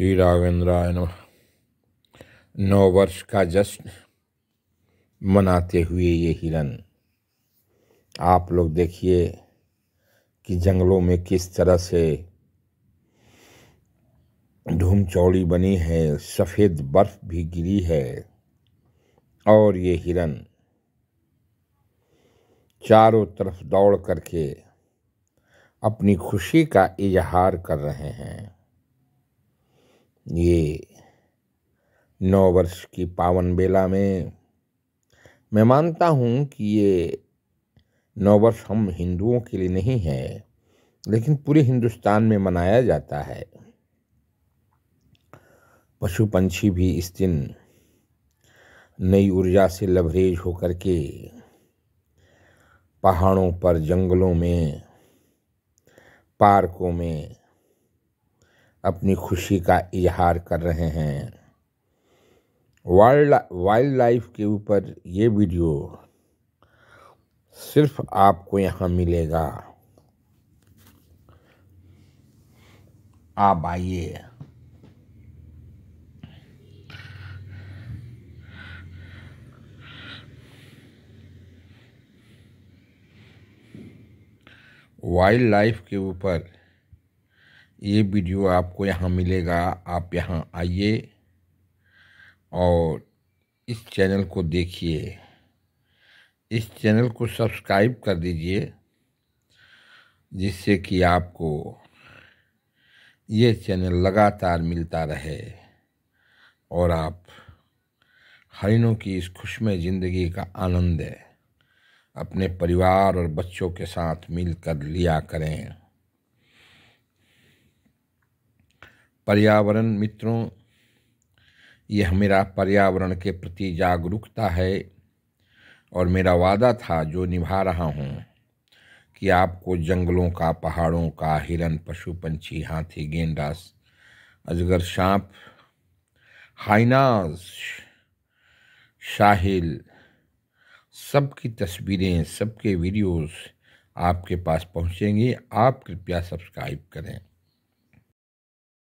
श्री राघवेंद्राय नम नौ वर्ष का जश्न मनाते हुए ये हिरन आप लोग देखिए कि जंगलों में किस तरह से धूम चौड़ी बनी है सफ़ेद बर्फ भी गिरी है और ये हिरन चारों तरफ दौड़ करके अपनी खुशी का इजहार कर रहे हैं ये नौ वर्ष की पावन बेला में मैं मानता हूँ कि ये नौ वर्ष हम हिंदुओं के लिए नहीं है लेकिन पूरे हिंदुस्तान में मनाया जाता है पशु पंछी भी इस दिन नई ऊर्जा से लबरेज होकर के पहाड़ों पर जंगलों में पार्कों में अपनी खुशी का इजहार कर रहे हैं वाइल्ड वाइल्ड लाइफ के ऊपर ये वीडियो सिर्फ आपको यहाँ मिलेगा आप आइए वाइल्ड लाइफ के ऊपर ये वीडियो आपको यहाँ मिलेगा आप यहाँ आइए और इस चैनल को देखिए इस चैनल को सब्सक्राइब कर दीजिए जिससे कि आपको ये चैनल लगातार मिलता रहे और आप हरिनों की इस खुशमय ज़िंदगी का आनंद अपने परिवार और बच्चों के साथ मिलकर लिया करें पर्यावरण मित्रों यह मेरा पर्यावरण के प्रति जागरूकता है और मेरा वादा था जो निभा रहा हूँ कि आपको जंगलों का पहाड़ों का हिरन पशु पंछी हाथी गेंदास अजगर सांप हाइनाज शाहिल सबकी तस्वीरें सबके वीडियोस आपके पास पहुँचेंगे आप कृपया सब्सक्राइब करें